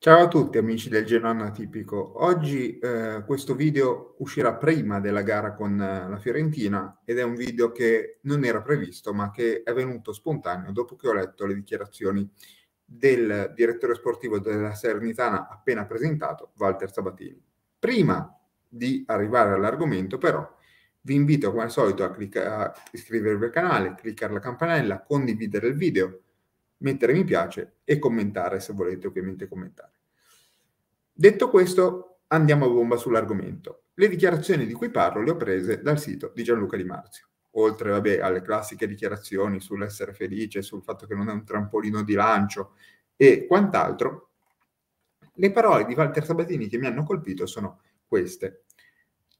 Ciao a tutti amici del Genoanna Atipico, oggi eh, questo video uscirà prima della gara con eh, la Fiorentina ed è un video che non era previsto ma che è venuto spontaneo dopo che ho letto le dichiarazioni del direttore sportivo della Serenitana appena presentato, Walter Sabatini. Prima di arrivare all'argomento però vi invito come al solito a, clicca- a iscrivervi al canale, cliccare la campanella, condividere il video mettere mi piace e commentare se volete ovviamente commentare. Detto questo, andiamo a bomba sull'argomento. Le dichiarazioni di cui parlo le ho prese dal sito di Gianluca Di Marzio. Oltre vabbè, alle classiche dichiarazioni sull'essere felice, sul fatto che non è un trampolino di lancio e quant'altro, le parole di Walter Sabatini che mi hanno colpito sono queste.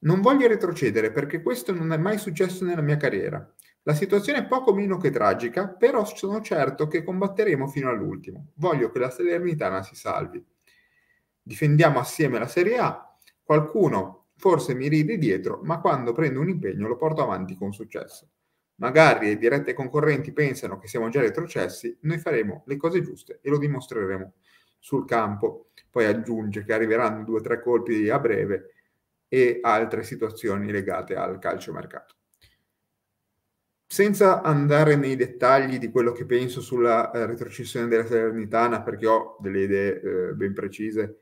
Non voglio retrocedere perché questo non è mai successo nella mia carriera. La situazione è poco meno che tragica, però sono certo che combatteremo fino all'ultimo. Voglio che la Salernitana si salvi. Difendiamo assieme la Serie A. Qualcuno forse mi ride dietro, ma quando prendo un impegno lo porto avanti con successo. Magari le dirette concorrenti pensano che siamo già retrocessi, noi faremo le cose giuste e lo dimostreremo sul campo. Poi aggiunge che arriveranno due o tre colpi a breve e altre situazioni legate al calciomercato senza andare nei dettagli di quello che penso sulla eh, retrocessione della Salernitana, perché ho delle idee eh, ben precise,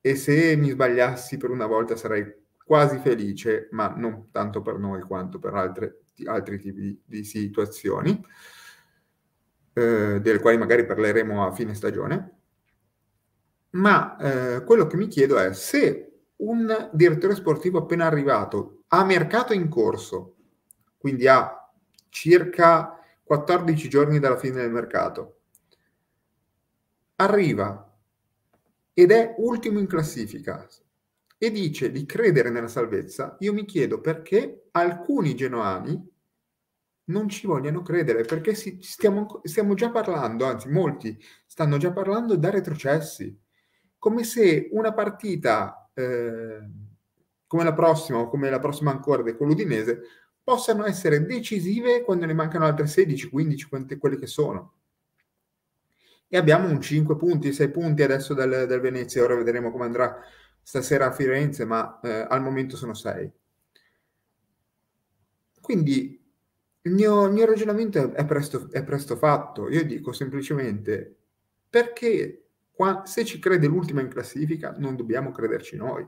e se mi sbagliassi per una volta sarei quasi felice, ma non tanto per noi quanto per altre, altri tipi di, di situazioni, eh, delle quali magari parleremo a fine stagione. Ma eh, quello che mi chiedo è se un direttore sportivo appena arrivato a mercato in corso quindi a circa 14 giorni dalla fine del mercato. Arriva ed è ultimo in classifica e dice di credere nella salvezza. Io mi chiedo perché alcuni genuani non ci vogliono credere perché si, stiamo, stiamo, già parlando, anzi molti stanno già parlando da retrocessi, come se una partita eh, come la prossima o come la prossima ancora del Coludinese possano essere decisive quando ne mancano altre 16, 15, quante, quelle che sono. E abbiamo un 5 punti, 6 punti adesso dal, dal Venezia, ora vedremo come andrà stasera a Firenze, ma eh, al momento sono 6. Quindi il mio, il mio ragionamento è presto, è presto fatto, io dico semplicemente perché qua, se ci crede l'ultima in classifica non dobbiamo crederci noi?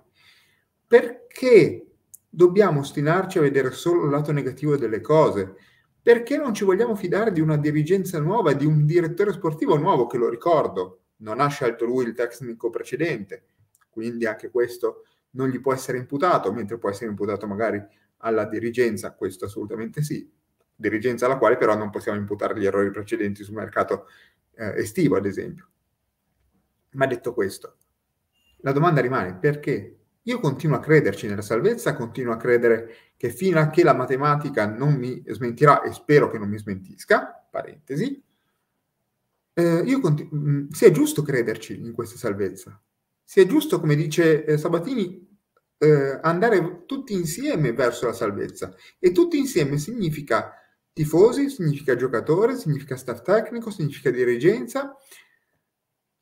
Perché dobbiamo ostinarci a vedere solo il lato negativo delle cose? Perché non ci vogliamo fidare di una dirigenza nuova, di un direttore sportivo nuovo, che lo ricordo, non ha scelto lui il tecnico precedente, quindi anche questo non gli può essere imputato, mentre può essere imputato magari alla dirigenza, questo assolutamente sì, dirigenza alla quale però non possiamo imputare gli errori precedenti sul mercato eh, estivo, ad esempio. Ma detto questo, la domanda rimane perché io continuo a crederci nella salvezza, continuo a credere che fino a che la matematica non mi smentirà, e spero che non mi smentisca, parentesi, eh, continu- se mm, sia giusto crederci in questa salvezza, se giusto, come dice eh, Sabatini, eh, andare tutti insieme verso la salvezza. E tutti insieme significa tifosi, significa giocatore, significa staff tecnico, significa dirigenza,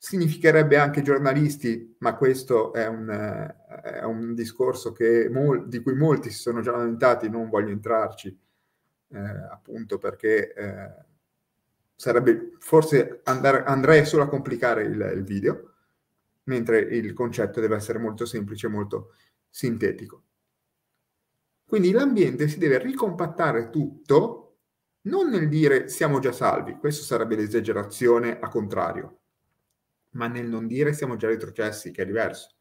significherebbe anche giornalisti, ma questo è un, è un discorso mol- di cui molti si sono già lamentati, non voglio entrarci, eh, appunto perché eh, sarebbe forse andare, andrei solo a complicare il, il, video, mentre il concetto deve essere molto semplice, molto sintetico. Quindi l'ambiente si deve ricompattare tutto, non nel dire siamo già salvi, questo sarebbe l'esagerazione a contrario, ma nel non dire siamo già retrocessi, che è diverso.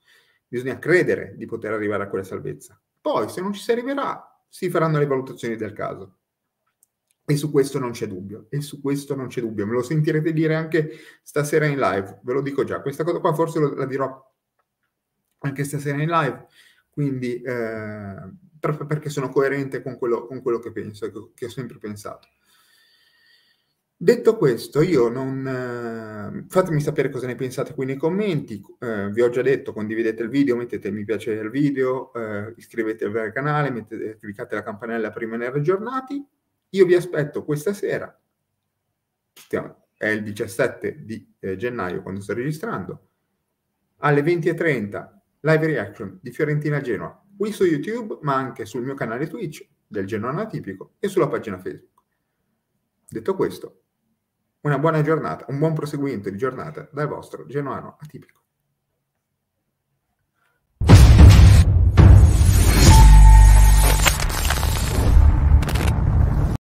Bisogna credere di poter arrivare a quella salvezza. Poi, se non ci si arriverà, si faranno le valutazioni del caso. E su questo non c'è dubbio, e su questo non c'è dubbio. Me lo sentirete dire anche stasera in live, ve lo dico già. Questa cosa qua forse lo, la dirò anche stasera in live, quindi eh, perché sono coerente con quello, con quello che penso, che ho sempre pensato. Detto questo, io non... Eh, fatemi sapere cosa ne pensate qui nei commenti, eh, vi ho già detto condividete il video, mettete mi piace al video, eh, iscrivetevi al canale, mettete, cliccate la campanella per rimanere aggiornati. Io vi aspetto questa sera, stiamo, è il 17 di eh, gennaio quando sto registrando, alle 20.30 live reaction di Fiorentina Genoa, qui su YouTube ma anche sul mio canale Twitch del Genoa Atipico e sulla pagina Facebook. Detto questo, una buona giornata, un buon proseguimento di giornata dal vostro Genoano Atipico.